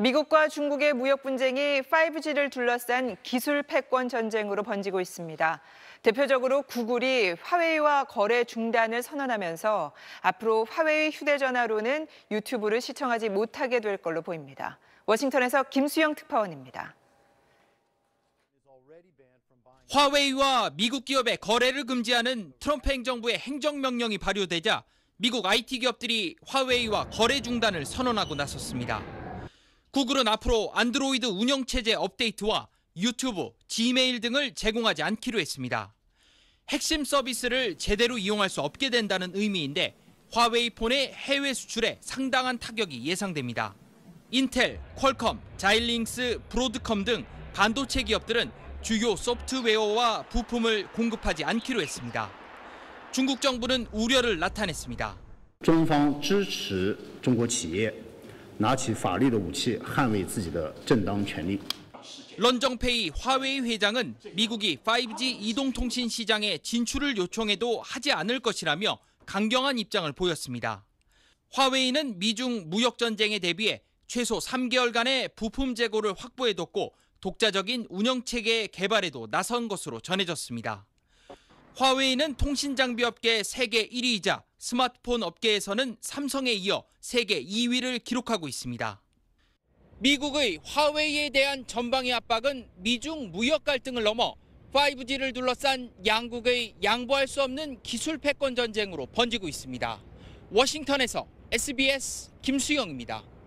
미국과 중국의 무역 분쟁이 5G를 둘러싼 기술 패권 전쟁으로 번지고 있습니다. 대표적으로 구글이 화웨이와 거래 중단을 선언하면서 앞으로 화웨이 휴대전화로는 유튜브를 시청하지 못하게 될 걸로 보입니다. 워싱턴에서 김수영 특파원입니다. 화웨이와 미국 기업의 거래를 금지하는 트럼프 행정부의 행정명령이 발효되자 미국 IT 기업들이 화웨이와 거래 중단을 선언하고 나섰습니다. 구글은 앞으로 안드로이드 운영체제 업데이트와 유튜브, 지메일 등을 제공하지 않기로 했습니다. 핵심 서비스를 제대로 이용할 수 없게 된다는 의미인데 화웨이 폰의 해외 수출에 상당한 타격이 예상됩니다. 인텔, 퀄컴, 자일링스, 브로드컴 등 반도체 기업들은 주요 소프트웨어와 부품을 공급하지 않기로 했습니다. 중국 정부는 우려를 나타냈습니다. 中方支持中国企业拿起法律的武器，捍卫自己的正当权利。 런정페이 화웨이 회장은 미국이 5G 이동통신 시장에 진출을 요청해도 하지 않을 것이라며 강경한 입장을 보였습니다. 화웨이는 미중 무역전쟁에 대비해 최소 3개월간의 부품 재고를 확보해뒀고 독자적인 운영체계 개발에도 나선 것으로 전해졌습니다. 화웨이는 통신장비업계 세계 1위이자 스마트폰 업계에서는 삼성에 이어 세계 2위를 기록하고 있습니다. 미국의 화웨이에 대한 전방의 압박은 미중 무역 갈등을 넘어 5G를 둘러싼 양국의 양보할 수 없는 기술 패권 전쟁으로 번지고 있습니다. 워싱턴에서 SBS 김수영입니다.